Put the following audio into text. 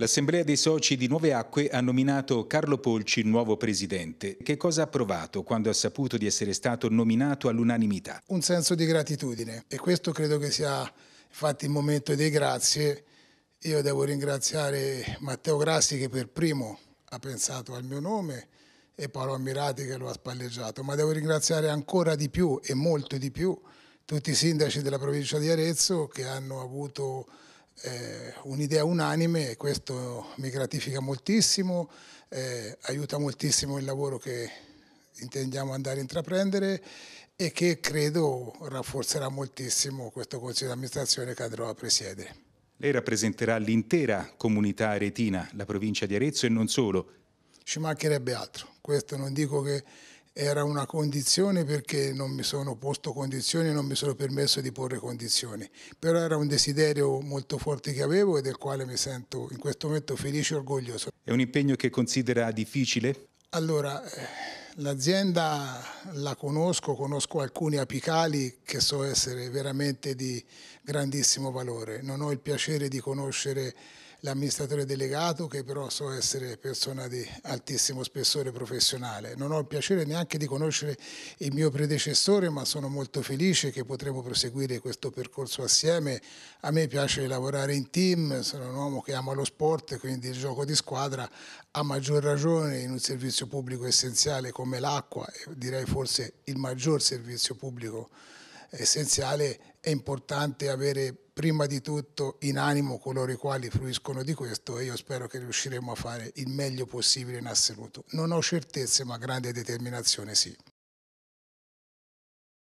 L'Assemblea dei soci di Nuove Acque ha nominato Carlo Polci nuovo presidente. Che cosa ha provato quando ha saputo di essere stato nominato all'unanimità? Un senso di gratitudine e questo credo che sia infatti il momento dei grazie. Io devo ringraziare Matteo Grassi che per primo ha pensato al mio nome e Paolo Ammirati che lo ha spalleggiato, ma devo ringraziare ancora di più e molto di più tutti i sindaci della provincia di Arezzo che hanno avuto eh, un'idea unanime e questo mi gratifica moltissimo, eh, aiuta moltissimo il lavoro che intendiamo andare a intraprendere e che credo rafforzerà moltissimo questo Consiglio di amministrazione che andrò a presiedere. Lei rappresenterà l'intera comunità aretina, la provincia di Arezzo e non solo. Ci mancherebbe altro, questo non dico che era una condizione perché non mi sono posto condizioni, non mi sono permesso di porre condizioni, però era un desiderio molto forte che avevo e del quale mi sento in questo momento felice e orgoglioso. È un impegno che considera difficile? Allora, eh, l'azienda la conosco, conosco alcuni apicali che so essere veramente di grandissimo valore, non ho il piacere di conoscere l'amministratore delegato che però so essere persona di altissimo spessore professionale. Non ho il piacere neanche di conoscere il mio predecessore ma sono molto felice che potremo proseguire questo percorso assieme. A me piace lavorare in team, sono un uomo che ama lo sport, quindi il gioco di squadra a maggior ragione in un servizio pubblico essenziale come l'acqua, direi forse il maggior servizio pubblico essenziale, è importante avere prima di tutto in animo coloro i quali fruiscono di questo e io spero che riusciremo a fare il meglio possibile in assoluto. Non ho certezze ma grande determinazione sì.